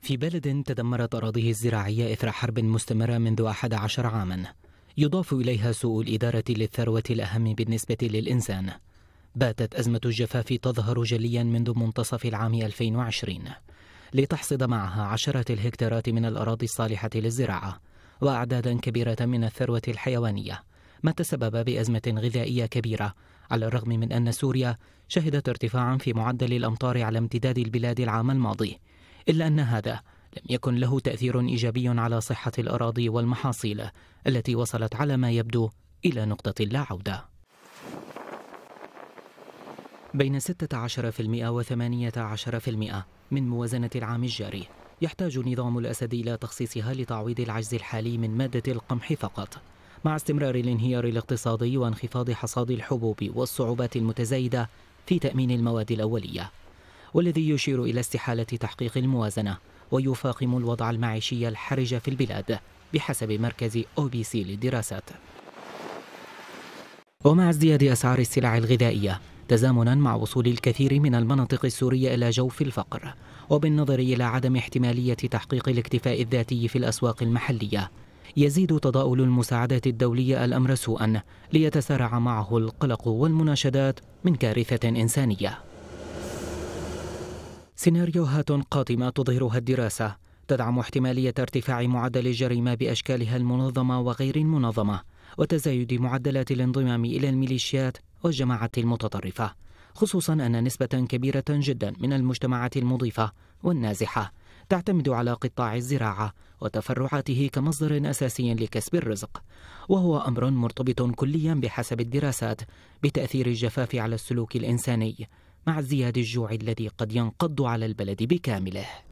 في بلد تدمرت أراضيه الزراعية إثر حرب مستمرة منذ 11 عاما يضاف إليها سوء الإدارة للثروة الأهم بالنسبة للإنسان باتت أزمة الجفاف تظهر جليا منذ منتصف العام 2020 لتحصد معها عشرة الهكتارات من الأراضي الصالحة للزراعة وأعدادا كبيرة من الثروة الحيوانية ما تسبب بأزمة غذائية كبيرة على الرغم من أن سوريا شهدت ارتفاعا في معدل الأمطار على امتداد البلاد العام الماضي إلا أن هذا لم يكن له تأثير إيجابي على صحة الأراضي والمحاصيل التي وصلت على ما يبدو إلى نقطة لا عودة بين 16% و 18% من موازنة العام الجاري يحتاج نظام الأسد إلى تخصيصها لتعويض العجز الحالي من مادة القمح فقط مع استمرار الانهيار الاقتصادي وانخفاض حصاد الحبوب والصعوبات المتزايدة في تأمين المواد الأولية والذي يشير إلى استحالة تحقيق الموازنة ويفاقم الوضع المعيشي الحرج في البلاد بحسب مركز أو بي سي للدراسات ومع ازدياد أسعار السلع الغذائية تزامنا مع وصول الكثير من المناطق السورية إلى جوف الفقر وبالنظر إلى عدم احتمالية تحقيق الاكتفاء الذاتي في الأسواق المحلية يزيد تضاؤل المساعدات الدولية الأمر سوءا ليتسارع معه القلق والمناشدات من كارثة إنسانية سيناريوهات قاتمة تظهرها الدراسة تدعم احتمالية ارتفاع معدل الجريمة بأشكالها المنظمة وغير المنظمة وتزايد معدلات الانضمام إلى الميليشيات والجماعات المتطرفة خصوصا أن نسبة كبيرة جدا من المجتمعات المضيفة والنازحة تعتمد على قطاع الزراعة وتفرعاته كمصدر أساسي لكسب الرزق وهو أمر مرتبط كليا بحسب الدراسات بتأثير الجفاف على السلوك الإنساني مع ازدياد الجوع الذي قد ينقض على البلد بكامله